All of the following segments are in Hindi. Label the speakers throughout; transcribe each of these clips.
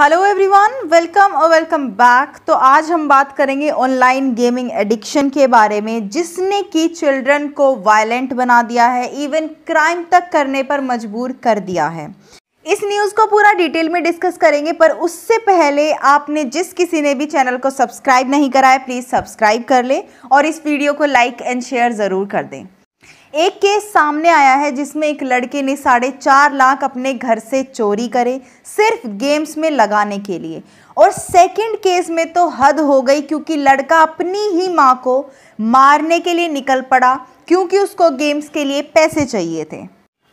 Speaker 1: हेलो एवरीवन वेलकम और वेलकम बैक तो आज हम बात करेंगे ऑनलाइन गेमिंग एडिक्शन के बारे में जिसने कि चिल्ड्रन को वायलेंट बना दिया है इवन क्राइम तक करने पर मजबूर कर दिया है इस न्यूज़ को पूरा डिटेल में डिस्कस करेंगे पर उससे पहले आपने जिस किसी ने भी चैनल को सब्सक्राइब नहीं कराया प्लीज़ सब्सक्राइब कर लें और इस वीडियो को लाइक एंड शेयर ज़रूर कर दें एक केस सामने आया है जिसमें एक लड़के ने साढ़े चार लाख अपने घर से चोरी करे सिर्फ गेम्स में लगाने के लिए और सेकंड केस में तो हद हो गई क्योंकि लड़का अपनी ही माँ को मारने के लिए निकल पड़ा क्योंकि उसको गेम्स के लिए पैसे चाहिए थे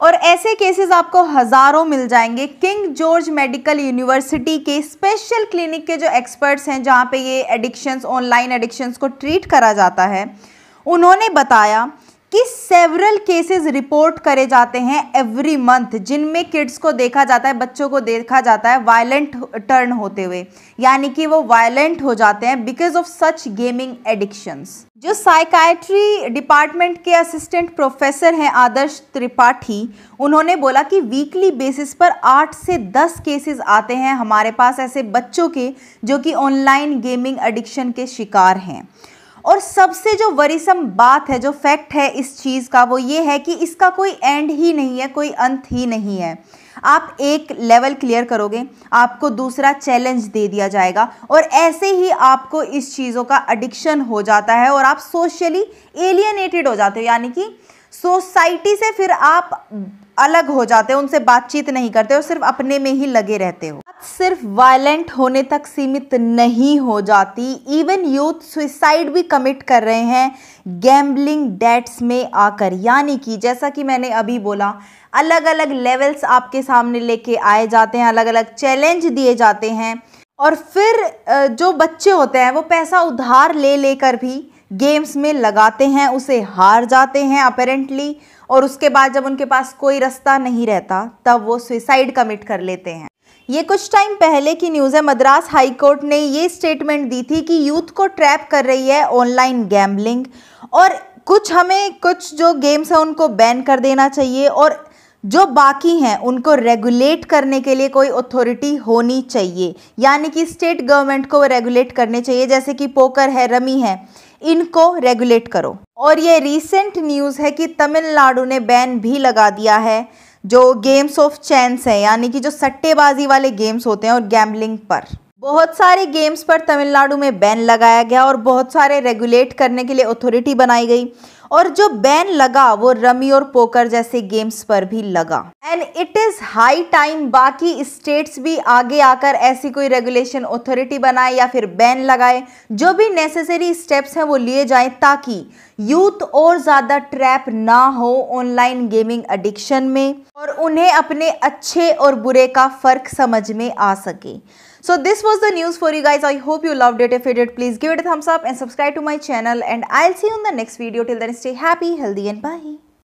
Speaker 1: और ऐसे केसेस आपको हज़ारों मिल जाएंगे किंग जॉर्ज मेडिकल यूनिवर्सिटी के स्पेशल क्लिनिक के जो एक्सपर्ट्स हैं जहाँ पे ये एडिक्शंस ऑनलाइन एडिक्शंस को ट्रीट करा जाता है उन्होंने बताया कि सेवरल केसेस रिपोर्ट करे जाते हैं एवरी मंथ जिनमें किड्स को देखा जाता है बच्चों को देखा जाता है वायलेंट टर्न होते हुए यानी कि वो वायलेंट हो जाते हैं because of such gaming addictions जो साइकाइट्री डिपार्टमेंट के असिस्टेंट प्रोफेसर हैं आदर्श त्रिपाठी उन्होंने बोला कि वीकली बेसिस पर आठ से दस केसेस आते हैं हमारे पास ऐसे बच्चों के जो कि ऑनलाइन गेमिंग एडिक्शन के शिकार हैं और सबसे जो वरीसम बात है जो फैक्ट है इस चीज़ का वो ये है कि इसका कोई एंड ही नहीं है कोई अंत ही नहीं है आप एक लेवल क्लियर करोगे आपको दूसरा चैलेंज दे दिया जाएगा और ऐसे ही आपको इस चीज़ों का एडिक्शन हो जाता है और आप सोशली एलियनेटेड हो जाते हो यानी कि सोसाइटी से फिर आप अलग हो जाते हो उनसे बातचीत नहीं करते हो सिर्फ अपने में ही लगे रहते हो सिर्फ वायलेंट होने तक सीमित नहीं हो जाती इवन यूथ सुइसाइड भी कमिट कर रहे हैं गैम्बलिंग डेट्स में आकर यानी कि जैसा कि मैंने अभी बोला अलग अलग लेवल्स आपके सामने लेके आए जाते हैं अलग अलग चैलेंज दिए जाते हैं और फिर जो बच्चे होते हैं वो पैसा उधार ले लेकर भी गेम्स में लगाते हैं उसे हार जाते हैं अपेरेंटली और उसके बाद जब उनके पास कोई रास्ता नहीं रहता तब वो सुइसाइड कमिट कर लेते हैं ये कुछ टाइम पहले की न्यूज़ है मद्रास हाई कोर्ट ने ये स्टेटमेंट दी थी कि यूथ को ट्रैप कर रही है ऑनलाइन गैम्बलिंग और कुछ हमें कुछ जो गेम्स हैं उनको बैन कर देना चाहिए और जो बाकी हैं उनको रेगुलेट करने के लिए कोई अथॉरिटी होनी चाहिए यानी कि स्टेट गवर्नमेंट को रेगुलेट करने चाहिए जैसे कि पोकर है रमी है इनको रेगुलेट करो और ये रीसेंट न्यूज़ है कि तमिलनाडु ने बैन भी लगा दिया है जो गेम्स ऑफ चैंस है यानी कि जो सट्टेबाजी वाले गेम्स होते हैं और गैम्बलिंग पर बहुत सारे गेम्स पर तमिलनाडु में बैन लगाया गया और बहुत सारे रेगुलेट करने के लिए अथॉरिटी बनाई गई और जो बैन लगा वो रमी और पोकर जैसे गेम्स पर भी लगा and it is high time बाकी स्टेट्स भी आगे आकर ऐसी कोई रेगुलेशन अथॉरिटी बनाए या फिर बैन लगाए जो भी नेसेसरी स्टेप्स हैं वो लिए जाएं ताकि यूथ और ज़्यादा ट्रैप ना हो ऑनलाइन गेमिंग एडिक्शन में और उन्हें अपने अच्छे और बुरे का फर्क समझ में आ सके So this was the news for you guys. I hope you loved it. If you did, please give it a thumbs up and subscribe to my channel. And I'll see you in the next video. Till then, stay happy, healthy and bye.